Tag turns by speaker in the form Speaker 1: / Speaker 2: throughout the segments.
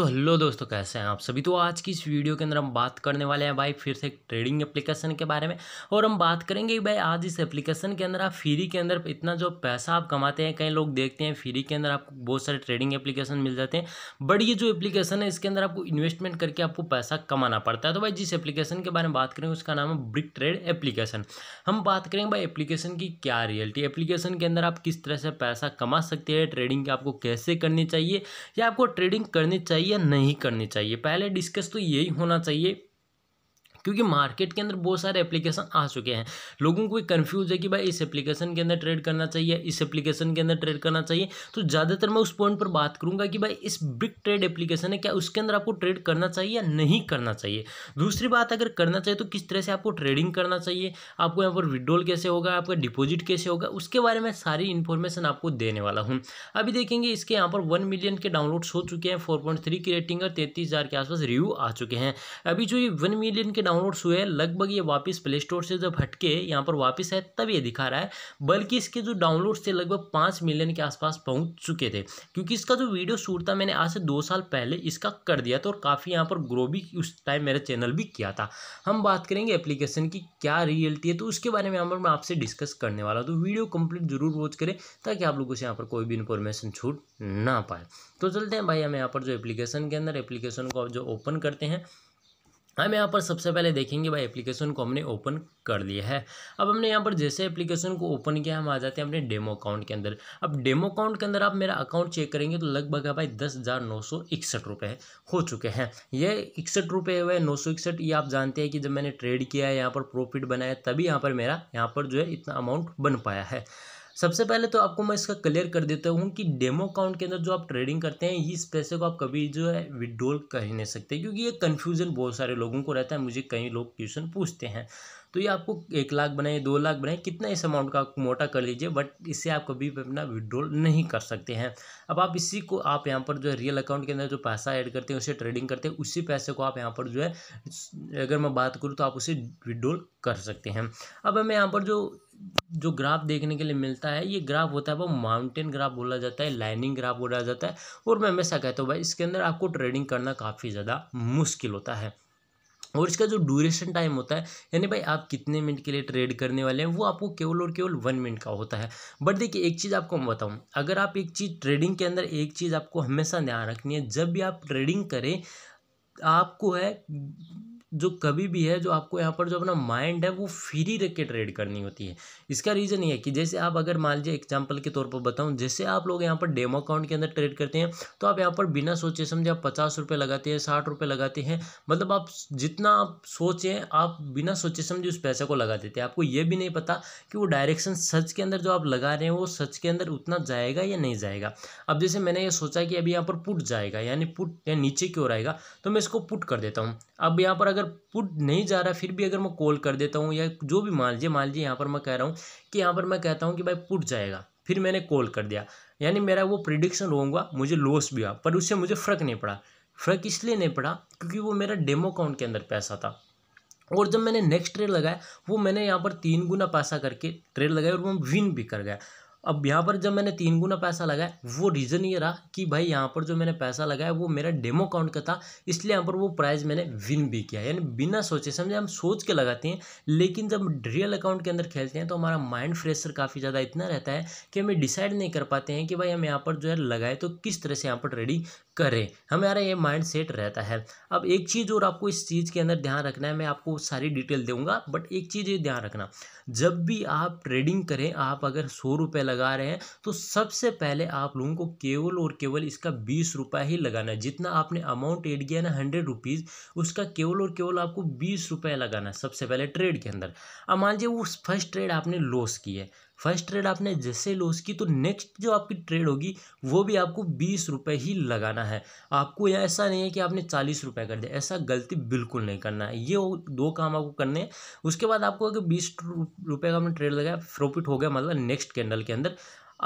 Speaker 1: तो हेलो दोस्तों कैसे हैं आप सभी तो आज की इस वीडियो के अंदर हम बात करने वाले हैं भाई फिर से एक ट्रेडिंग एप्लीकेशन के बारे में और हम बात करेंगे भाई आज इस एप्लीकेशन के अंदर आप फ्री के अंदर इतना जो पैसा आप कमाते हैं कई लोग देखते हैं फ्री के अंदर आपको बहुत सारे ट्रेडिंग एप्लीकेशन मिल जाते हैं बट ये जो एप्लीकेशन है इसके अंदर आपको इन्वेस्टमेंट करके आपको पैसा कमाना पड़ता है तो भाई जिस एप्लीकेशन के बारे में बात करेंगे उसका नाम है ब्रिक ट्रेड एप्लीकेशन हम बात करेंगे भाई एप्लीकेशन की क्या रियलिटी एप्लीकेशन के अंदर आप किस तरह से पैसा कमा सकते हैं ट्रेडिंग आपको कैसे करनी चाहिए या आपको ट्रेडिंग करनी चाहिए या नहीं करनी चाहिए पहले डिस्कस तो यही होना चाहिए क्योंकि मार्केट के अंदर बहुत सारे एप्लीकेशन आ चुके हैं लोगों को कन्फ्यूज है कि भाई इस एप्लीकेशन के अंदर ट्रेड करना चाहिए इस एप्लीकेशन के अंदर ट्रेड करना चाहिए तो ज़्यादातर मैं उस पॉइंट पर बात करूंगा कि भाई इस बिग ट्रेड एप्लीकेशन है क्या उसके अंदर आपको ट्रेड करना चाहिए या नहीं करना चाहिए दूसरी बात अगर करना चाहिए तो किस तरह से आपको ट्रेडिंग करना चाहिए आपको यहाँ पर विड्रॉल कैसे होगा आपका डिपोजिट कैसे होगा उसके बारे में सारी इन्फॉर्मेशन आपको देने वाला हूँ अभी देखेंगे इसके यहाँ पर वन मिलियन के डाउनलोड्स हो चुके हैं फोर की रेटिंग और तैंतीस के आसपास रिव्यू आ चुके हैं अभी जो ये वन मिलियन के डाउनलोड्स हुए लगभग ये वापस प्ले स्टोर से जब हटके यहाँ पर वापस है तब ये दिखा रहा है बल्कि इसके जो डाउनलोड्स थे लगभग पाँच मिलियन के आसपास पहुँच चुके थे क्योंकि इसका जो वीडियो शूट था मैंने आज से दो साल पहले इसका कर दिया था और काफ़ी यहाँ पर ग्रो भी उस टाइम मेरा चैनल भी किया था हम बात करेंगे एप्लीकेशन की क्या रियलिटी है तो उसके बारे में यहाँ पर मैं आपसे डिस्कस करने वाला हूँ तो वीडियो कंप्लीट जरूर वॉच करें ताकि आप लोगों से यहाँ पर कोई भी इन्फॉर्मेशन छूट ना पाए तो चलते हैं भाई हम यहाँ पर जो एप्लीकेशन के अंदर एप्लीकेशन को आप जो ओपन करते हैं हम हाँ, यहाँ पर सबसे पहले देखेंगे भाई एप्लीकेशन को हमने ओपन कर लिया है अब हमने यहाँ पर जैसे एप्लीकेशन को ओपन किया हम आ जाते हैं अपने डेमो अकाउंट के अंदर अब डेमो अकाउंट के अंदर आप मेरा अकाउंट चेक करेंगे तो लगभग है भाई दस हज़ार नौ सौ इकसठ रुपये हो चुके हैं ये इकसठ रुपये हुए नौ सौ इकसठ ये आप जानते हैं कि जब मैंने ट्रेड किया है यहाँ पर प्रॉफिट बनाया तभी यहाँ पर मेरा यहाँ पर जो है इतना अमाउंट बन पाया है सबसे पहले तो आपको मैं इसका क्लियर कर देता हूँ कि डेमो अकाउंट के अंदर जो आप ट्रेडिंग करते हैं इस पैसे को आप कभी जो है विड्रॉल कर ही नहीं सकते क्योंकि ये कन्फ्यूजन बहुत सारे लोगों को रहता है मुझे कई लोग क्वेश्चन पूछते हैं तो ये आपको एक लाख बनाए दो लाख बनाए कितना इस अमाउंट का आप मोटा कर लीजिए बट इससे आप कभी अपना विड्रॉल नहीं कर सकते हैं अब आप इसी को आप यहाँ पर जो है रियल अकाउंट के अंदर जो पैसा ऐड करते हैं उसे ट्रेडिंग करते हैं उसी पैसे को आप यहाँ पर जो है अगर मैं बात करूँ तो आप उसे विड्रॉल कर सकते हैं अब हमें यहाँ पर जो जो ग्राफ देखने के लिए मिलता है ये ग्राफ होता है वो माउंटेन ग्राफ बोला जाता है लाइनिंग ग्राफ बोला जाता है और मैं हमेशा कहता हूँ भाई इसके अंदर आपको ट्रेडिंग करना काफ़ी ज़्यादा मुश्किल होता है और इसका जो ड्यूरेशन टाइम होता है यानी भाई आप कितने मिनट के लिए ट्रेड करने वाले हैं वो आपको केवल और केवल वन मिनट का होता है बट देखिए एक चीज़ आपको मैं बताऊँ अगर आप एक चीज़ ट्रेडिंग के अंदर एक चीज़ आपको हमेशा ध्यान रखनी है जब भी आप ट्रेडिंग करें आपको है जो कभी भी है जो आपको यहाँ पर जो अपना माइंड है वो फ्री रख के ट्रेड करनी होती है इसका रीज़न ये है कि जैसे आप अगर मान लीजिए एग्जाम्पल के तौर पर बताऊँ जैसे आप लोग यहाँ पर डेमो अकाउंट के अंदर ट्रेड करते हैं तो आप यहाँ पर बिना सोचे समझे आप पचास रुपये लगाते हैं साठ रुपये लगाते हैं मतलब आप जितना आप सोचें आप बिना सोचे समझे उस पैसे को लगा देते हैं आपको ये भी नहीं पता कि वो डायरेक्शन सच के अंदर जो आप लगा रहे हैं वो सच के अंदर उतना जाएगा या नहीं जाएगा अब जैसे मैंने ये सोचा कि अभी यहाँ पर पुट जाएगा यानी पुट या नीचे की ओर आएगा तो मैं इसको पुट कर देता हूँ अब यहाँ पर अगर अगर पुट नहीं जा रहा फिर भी अगर मैं कॉल कर देता हूँ या जो भी मान लीजिए मान लीजिए यहाँ पर मैं कह रहा हूँ कि यहाँ पर मैं कहता हूँ कि भाई पुट जाएगा फिर मैंने कॉल कर दिया यानी मेरा वो प्रिडिक्शन रॉन्ग हुआ मुझे लॉस भी हुआ पर उससे मुझे फ़र्क नहीं पड़ा फ़र्क इसलिए नहीं पड़ा क्योंकि वो मेरा डेमो अकाउंट के अंदर पैसा था और जब मैंने नेक्स्ट ट्रेड लगाया वो मैंने यहाँ पर तीन गुना पैसा करके ट्रेड लगाया और वो विन भी कर गया अब यहाँ पर जब मैंने तीन गुना पैसा लगाया वो रीज़न ये रहा कि भाई यहाँ पर जो मैंने पैसा लगाया वो मेरा डेमो अकाउंट का था इसलिए यहाँ पर वो प्राइज़ मैंने विन भी किया यानी बिना सोचे समझे हम सोच के लगाते हैं लेकिन जब रियल अकाउंट के अंदर खेलते हैं तो हमारा माइंड फ्रेशर काफ़ी ज़्यादा इतना रहता है कि हमें डिसाइड नहीं कर पाते हैं कि भाई हम यहाँ पर जो है लगाए तो किस तरह से यहाँ पर ट्रेडिंग करें हमारा ये माइंड सेट रहता है अब एक चीज़ और आपको इस चीज़ के अंदर ध्यान रखना है मैं आपको सारी डिटेल दूंगा बट एक चीज़ ये ध्यान रखना जब भी आप ट्रेडिंग करें आप अगर सौ रुपये लगा रहे हैं तो सबसे पहले आप लोगों को केवल और केवल इसका बीस रुपये ही लगाना है जितना आपने अमाउंट एड किया ना हंड्रेड रुपीज़ उसका केवल और केवल आपको बीस रुपये लगाना है सबसे पहले ट्रेड के अंदर अब मान लीजिए वो फर्स्ट ट्रेड आपने लॉस की है फर्स्ट ट्रेड आपने जैसे लॉस की तो नेक्स्ट जो आपकी ट्रेड होगी वो भी आपको बीस रुपये ही लगाना है आपको यह ऐसा नहीं है कि आपने चालीस रुपये कर दिया ऐसा गलती बिल्कुल नहीं करना है ये दो काम आपको करने हैं उसके बाद आपको अगर बीस रुपये का आपने ट्रेड लगाया प्रॉफिट हो गया मतलब नेक्स्ट कैंडल के अंदर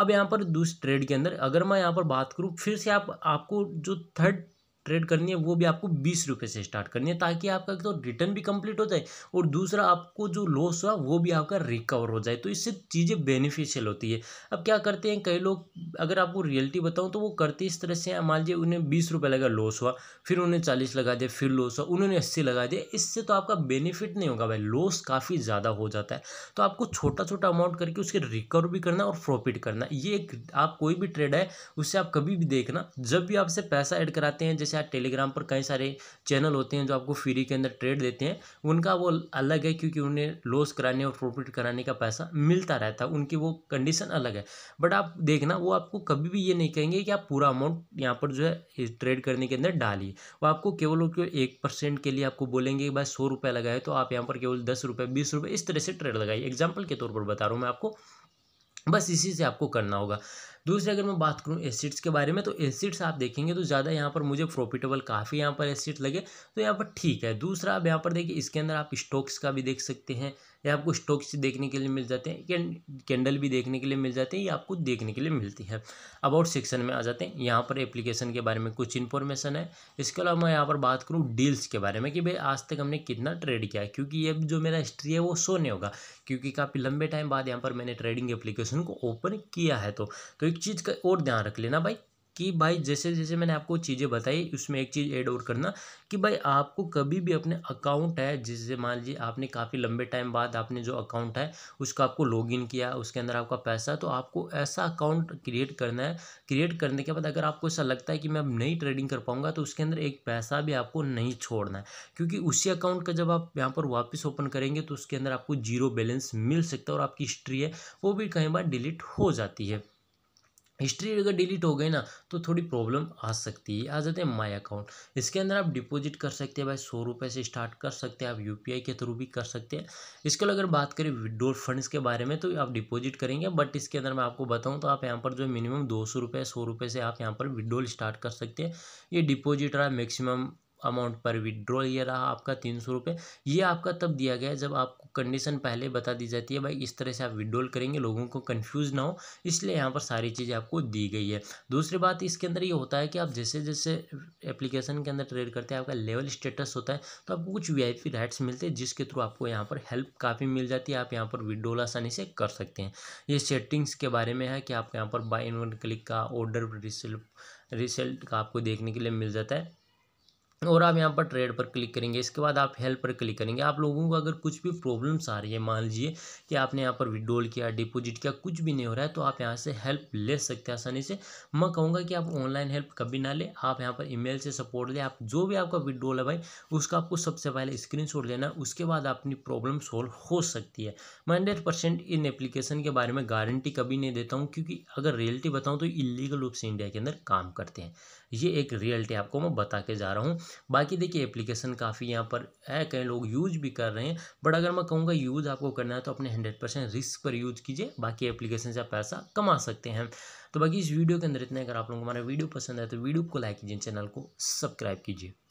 Speaker 1: अब यहाँ पर दूसरे ट्रेड के अंदर अगर मैं यहाँ पर बात करूँ फिर से आप आपको जो थर्ड ट्रेड करनी है वो भी आपको बीस रुपये से स्टार्ट करनी है ताकि आपका तो रिटर्न भी कंप्लीट हो जाए और दूसरा आपको जो लॉस हुआ वो भी आपका रिकवर हो जाए तो इससे चीज़ें बेनिफिशियल होती है अब क्या करते हैं कई लोग अगर आपको रियलिटी बताऊँ तो वो करते इस तरह से मान लीजिए उन्हें बीस रुपये लगा लॉस हुआ फिर उन्हें चालीस लगा दिया फिर लॉस हुआ उन्होंने अस्सी लगा दिया इससे तो आपका बेनिफिट नहीं होगा भाई लॉस काफ़ी ज़्यादा हो जाता है तो आपको छोटा छोटा अमाउंट करके उसके रिकवर भी करना और प्रॉफिट करना ये एक आप कोई भी ट्रेड है उससे आप कभी भी देखना जब भी आपसे पैसा ऐड कराते हैं जैसे साथ टेलीग्राम पर कई सारे चैनल होते हैं जो आपको फ्री के अंदर ट्रेड देते हैं उनका वो अलग है क्योंकि उन्हें लॉस कराने और प्रॉफिट कराने का पैसा मिलता रहता है उनकी वो कंडीशन अलग है बट आप देखना वो आपको कभी भी ये नहीं कहेंगे कि आप पूरा अमाउंट यहाँ पर जो है ट्रेड करने के अंदर डालिए वो आपको केवल और केवल एक परसेंट के लिए आपको बोलेंगे भाई सौ रुपये लगाए तो आप यहाँ पर केवल दस रुपये बीस रुपये इस तरह से ट्रेड लगाइए एग्जाम्पल के तौर पर बता रहा हूँ मैं आपको बस इसी से आपको करना होगा दूसरे अगर मैं बात करूँ एसिड्स के बारे में तो एसिड्स आप देखेंगे तो ज़्यादा यहाँ पर मुझे प्रॉफिटेबल काफ़ी यहाँ पर एसिड्स लगे तो यहाँ पर ठीक है दूसरा आप यहाँ पर देखिए इसके अंदर आप स्टॉक्स का भी देख सकते हैं ये आपको स्टॉक्स देखने के लिए मिल जाते हैं कैंडल भी देखने के लिए मिल जाते हैं ये आपको देखने के लिए मिलती है अबाउट सेक्शन में आ जाते हैं यहाँ पर एप्लीकेशन के बारे में कुछ इन्फॉर्मेशन है इसके अलावा मैं यहाँ पर बात करूँ डील्स के बारे में कि भाई आज तक हमने कितना ट्रेड किया है क्योंकि ये जो मेरा हिस्ट्री है वो शो नहीं होगा क्योंकि काफ़ी लंबे टाइम बाद यहाँ पर मैंने ट्रेडिंग एप्लीकेशन को ओपन किया है तो, तो एक चीज़ का और ध्यान रख लेना भाई कि भाई जैसे जैसे मैंने आपको चीज़ें बताई उसमें एक चीज़ ऐड और करना कि भाई आपको कभी भी अपने अकाउंट है जिससे मान लीजिए आपने काफ़ी लंबे टाइम बाद आपने जो अकाउंट है उसका आपको लॉगिन किया उसके अंदर आपका पैसा तो आपको ऐसा अकाउंट क्रिएट करना है क्रिएट करने के बाद अगर आपको ऐसा लगता है कि मैं अब नई ट्रेडिंग कर पाऊँगा तो उसके अंदर एक पैसा भी आपको नहीं छोड़ना है क्योंकि उसी अकाउंट का जब आप यहाँ पर वापस ओपन करेंगे तो उसके अंदर आपको जीरो बैलेंस मिल सकता है और आपकी हिस्ट्री है वो भी कई बार डिलीट हो जाती है हिस्ट्री अगर डिलीट हो गई ना तो थोड़ी प्रॉब्लम आ सकती है आ जाते हैं माई अकाउंट इसके अंदर आप डिपॉजिट कर सकते हैं भाई सौ रुपये से स्टार्ट कर सकते हैं आप यूपीआई के थ्रू भी कर सकते हैं इसके अगर बात करें विड्रोल फंड्स के बारे में तो आप डिपॉजिट करेंगे बट इसके अंदर मैं आपको बताऊँ तो आप यहाँ पर जो मिनिमम दो सौ रुपये सौ रुपये से आप यहाँ पर विड्रोल स्टार्ट कर सकते हैं ये डिपोजिट रहा मैक्सिमम अमाउंट पर विड्रॉल ये रहा आपका तीन सौ रुपये ये आपका तब दिया गया है जब आपको कंडीशन पहले बता दी जाती है भाई इस तरह से आप विड्रॉल करेंगे लोगों को कन्फ्यूज ना हो इसलिए यहाँ पर सारी चीज़ें आपको दी गई है दूसरी बात इसके अंदर ये होता है कि आप जैसे जैसे एप्लीकेशन के अंदर ट्रेड करते हैं आपका लेवल स्टेटस होता है तो आपको कुछ वी राइट्स मिलते हैं जिसके थ्रू आपको यहाँ पर हेल्प काफ़ी मिल जाती है आप यहाँ पर विड्रॉल आसानी से कर सकते हैं ये सेटिंग्स के बारे में है कि आप यहाँ पर बाई इन वन क्लिक का ऑर्डर रिसल्ट रिसल्ट का आपको देखने के लिए मिल जाता है और आप यहाँ पर ट्रेड पर क्लिक करेंगे इसके बाद आप हेल्प पर क्लिक करेंगे आप लोगों को अगर कुछ भी प्रॉब्लम्स आ रही है मान लीजिए कि आपने यहाँ पर विड्रॉल किया डिपॉजिट किया कुछ भी नहीं हो रहा है तो आप यहाँ से हेल्प ले सकते हैं आसानी से मैं कहूँगा कि आप ऑनलाइन हेल्प कभी ना ले आप यहाँ पर ईमेल से सपोर्ट लें आप जो भी आपका विड्रॉल है भाई उसका आपको सबसे पहले स्क्रीन लेना है उसके बाद अपनी प्रॉब्लम सॉल्व हो सकती है मैं हंड्रेड इन एप्लीकेशन के बारे में गारंटी कभी नहीं देता हूँ क्योंकि अगर रियलिटी बताऊँ तो इलीगल रूप से इंडिया के अंदर काम करते हैं ये एक रियलिटी आपको मैं बता के जा रहा हूँ बाकी देखिए एप्लीकेशन काफ़ी यहाँ पर है कई लोग यूज भी कर रहे हैं बट अगर मैं कहूँगा यूज़ आपको करना है तो अपने हंड्रेड परसेंट रिस्क पर यूज़ कीजिए बाकी एप्लीकेशन से आप पैसा कमा सकते हैं तो बाकी इस वीडियो के अंदर इतना अगर आप लोगों को हमारा वीडियो पसंद है तो वीडियो को लाइक कीजिए चैनल को सब्सक्राइब कीजिए